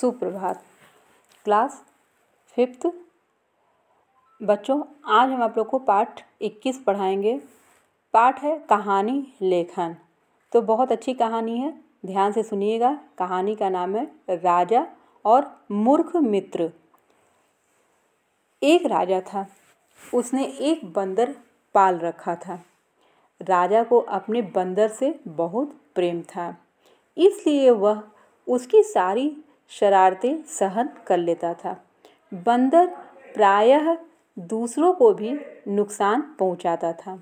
सुप्रभात class fifth बच्चों आज हम आप लोग को पाठ इक्कीस पढ़ाएंगे पाठ है कहानी लेखन तो बहुत अच्छी कहानी है ध्यान से सुनिएगा कहानी का नाम है राजा और मूर्ख मित्र एक राजा था उसने एक बंदर पाल रखा था राजा को अपने बंदर से बहुत प्रेम था इसलिए वह उसकी सारी शरारतें सहन कर लेता था बंदर प्रायः दूसरों को भी नुकसान पहुंचाता था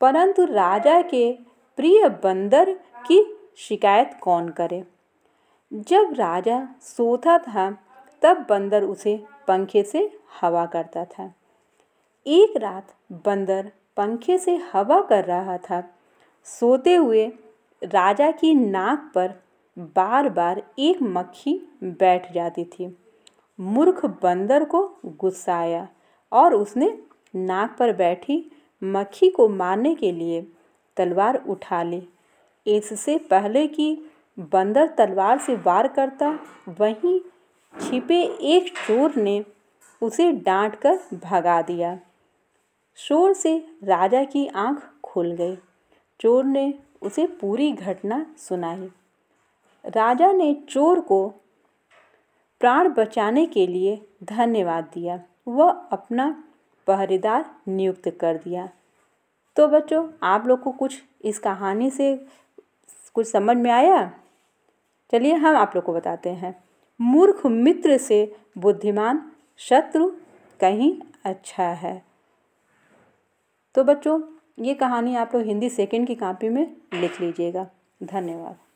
परंतु राजा के प्रिय बंदर की शिकायत कौन करे जब राजा सोता था तब बंदर उसे पंखे से हवा करता था एक रात बंदर पंखे से हवा कर रहा था सोते हुए राजा की नाक पर बार बार एक मक्खी बैठ जाती थी मूर्ख बंदर को गुस्सा आया और उसने नाक पर बैठी मक्खी को मारने के लिए तलवार उठा ली इससे पहले कि बंदर तलवार से वार करता वहीं छिपे एक चोर ने उसे डांट कर भगा दिया शोर से राजा की आंख खुल गई चोर ने उसे पूरी घटना सुनाई राजा ने चोर को प्राण बचाने के लिए धन्यवाद दिया वह अपना पहरेदार नियुक्त कर दिया तो बच्चों आप लोग को कुछ इस कहानी से कुछ समझ में आया चलिए हम आप लोग को बताते हैं मूर्ख मित्र से बुद्धिमान शत्रु कहीं अच्छा है तो बच्चों ये कहानी आप लोग हिंदी सेकेंड की कॉपी में लिख लीजिएगा धन्यवाद